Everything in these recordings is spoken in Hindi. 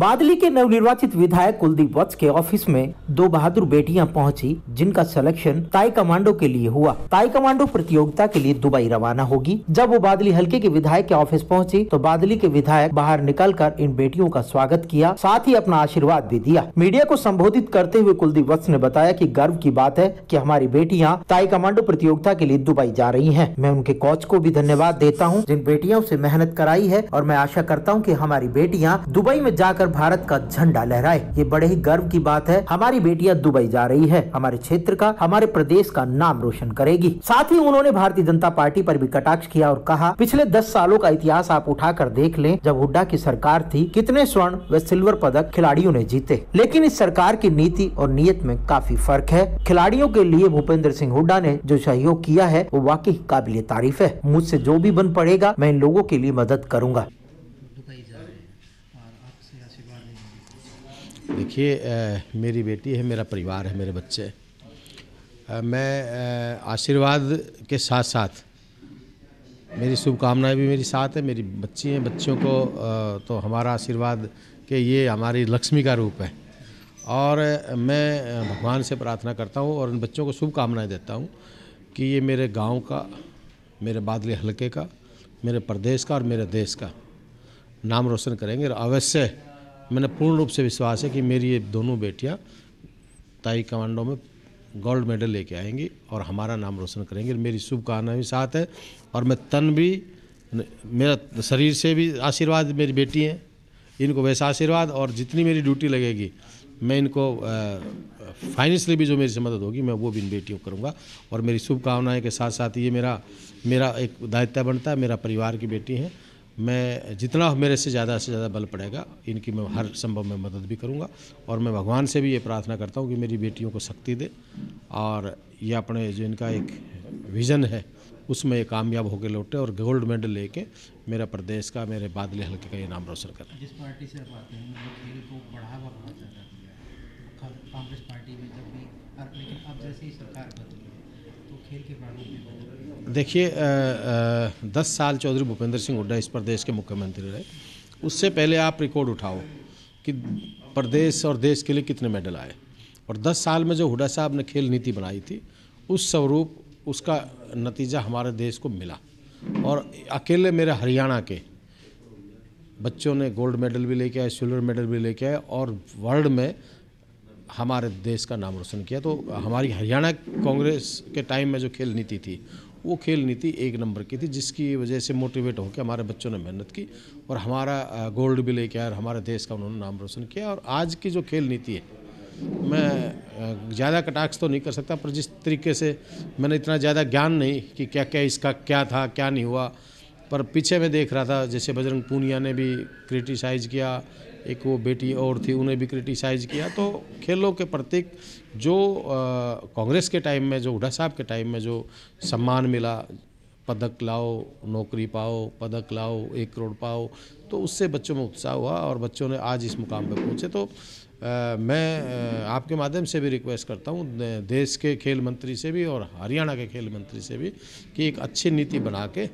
बादली के नवनिर्वाचित विधायक कुलदीप वत्स के ऑफिस में दो बहादुर बेटियां पहुंची जिनका सिलेक्शन ताई कमांडो के लिए हुआ ताई कमांडो प्रतियोगिता के लिए दुबई रवाना होगी जब वो बादली हल्के के विधायक के ऑफिस पहुंची तो बादली के विधायक बाहर निकलकर इन बेटियों का स्वागत किया साथ ही अपना आशीर्वाद भी दिया मीडिया को संबोधित करते हुए कुलदीप वत्स ने बताया की गर्व की बात है की हमारी बेटियाँ ताई कमांडो प्रतियोगिता के लिए दुबई जा रही है मैं उनके कोच को भी धन्यवाद देता हूँ जिन बेटियों ऐसी मेहनत कराई है और मैं आशा करता हूँ की हमारी बेटियाँ दुबई में जाकर कर भारत का झंडा लहराए ये बड़े ही गर्व की बात है हमारी बेटियां दुबई जा रही है हमारे क्षेत्र का हमारे प्रदेश का नाम रोशन करेगी साथ ही उन्होंने भारतीय जनता पार्टी पर भी कटाक्ष किया और कहा पिछले दस सालों का इतिहास आप उठा कर देख लें जब हुड्डा की सरकार थी कितने स्वर्ण व सिल्वर पदक खिलाड़ियों ने जीते लेकिन इस सरकार की नीति और नीयत में काफी फर्क है खिलाड़ियों के लिए भूपेंद्र सिंह हुड्डा ने जो सहयोग किया है वो वाकई काबिल तारीफ है मुझसे जो भी बन पड़ेगा मैं इन लोगों के लिए मदद करूंगा देखिए मेरी बेटी है मेरा परिवार है मेरे बच्चे आ, मैं आशीर्वाद के साथ साथ मेरी शुभकामनाएं भी मेरी साथ है मेरी बच्ची हैं बच्चों को आ, तो हमारा आशीर्वाद के ये हमारी लक्ष्मी का रूप है और मैं भगवान से प्रार्थना करता हूँ और उन बच्चों को शुभकामनाएँ देता हूँ कि ये मेरे गांव का मेरे बादली हलके का मेरे प्रदेश का और मेरे देश का नाम रोशन करेंगे और अवश्य मैंने पूर्ण रूप से विश्वास है कि मेरी ये दोनों बेटियाँ ताई कमांडो में गोल्ड मेडल लेके आएंगी और हमारा नाम रोशन करेंगी मेरी शुभकामनाएं भी साथ है और मैं तन भी मेरा शरीर से भी आशीर्वाद मेरी बेटी हैं इनको वैसा आशीर्वाद और जितनी मेरी ड्यूटी लगेगी मैं इनको फाइनेंशली भी जो मेरी से मदद होगी मैं वो भी इन बेटियों को करूँगा और मेरी शुभकामनाएँ के साथ साथ ये मेरा मेरा एक दायित्व बनता है मेरा परिवार की बेटी है मैं जितना मेरे से ज़्यादा से ज़्यादा बल पड़ेगा इनकी मैं हर संभव में मदद भी करूँगा और मैं भगवान से भी ये प्रार्थना करता हूँ कि मेरी बेटियों को शक्ति दे और ये अपने जो इनका एक विज़न है उसमें ये कामयाब होकर लौटे और गोल्ड मेडल लेके मेरा प्रदेश का मेरे बादले हल्के का ये नाम रोशन करें जिस पार्टी से आते हैं मतलब बढ़ावा बहुत ज़्यादा दिया कांग्रेस पार्टी में जब भी लेकिन अब जैसे ही सरकार बदली देखिए दस साल चौधरी भूपेंद्र सिंह हुड्डा इस प्रदेश के मुख्यमंत्री रहे उससे पहले आप रिकॉर्ड उठाओ कि प्रदेश और देश के लिए कितने मेडल आए और दस साल में जो हुडा साहब ने खेल नीति बनाई थी उस स्वरूप उसका नतीजा हमारे देश को मिला और अकेले मेरे हरियाणा के बच्चों ने गोल्ड मेडल भी लेके आए सिल्वर मेडल भी लेके आए और वर्ल्ड में हमारे देश का नाम रोशन किया तो हमारी हरियाणा कांग्रेस के टाइम में जो खेल नीति थी वो खेल नीति एक नंबर की थी जिसकी वजह से मोटिवेट होकर हमारे बच्चों ने मेहनत की और हमारा गोल्ड भी लेके आया हमारे देश का उन्होंने नाम रोशन किया और आज की जो खेल नीति है मैं ज़्यादा कटाक्ष तो नहीं कर सकता पर जिस तरीके से मैंने इतना ज़्यादा ज्ञान नहीं कि क्या क्या इसका क्या था क्या नहीं हुआ पर पीछे मैं देख रहा था जैसे बजरंग पूनिया ने भी क्रिटिसाइज़ किया एक वो बेटी और थी उन्हें भी क्रिटिसाइज़ किया तो खेलों के प्रतीक जो कांग्रेस के टाइम में जो हुडा साहब के टाइम में जो सम्मान मिला पदक लाओ नौकरी पाओ पदक लाओ एक करोड़ पाओ तो उससे बच्चों में उत्साह हुआ और बच्चों ने आज इस मुकाम पर पहुँचे तो आ, मैं आ, आपके माध्यम से भी रिक्वेस्ट करता हूँ देश के खेल मंत्री से भी और हरियाणा के खेल मंत्री से भी कि एक अच्छी नीति बना के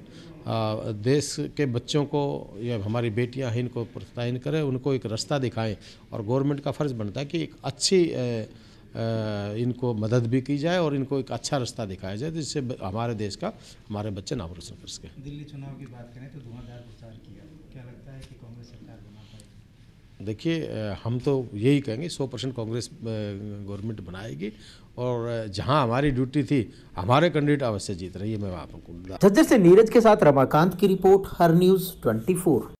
देश के बच्चों को या हमारी बेटियां हैं इनको प्रोत्साहन करें उनको एक रास्ता दिखाएं और गवर्नमेंट का फ़र्ज़ बनता है कि एक अच्छी इनको मदद भी की जाए और इनको एक अच्छा रास्ता दिखाया जाए जिससे हमारे देश का हमारे बच्चे नाम रोशन कर सकें दिल्ली चुनाव की बात करें तो हज़ार प्रचार किया क्या लगता है कि कांग्रेस सरकार बना पाएगी देखिए हम तो यही कहेंगे 100 परसेंट कांग्रेस गवर्नमेंट बनाएगी और जहां हमारी ड्यूटी थी हमारे कैंडिडेट अवश्य जीत रही है मैं वहां पर झज्जर से नीरज के साथ रमाकांत की रिपोर्ट हर न्यूज 24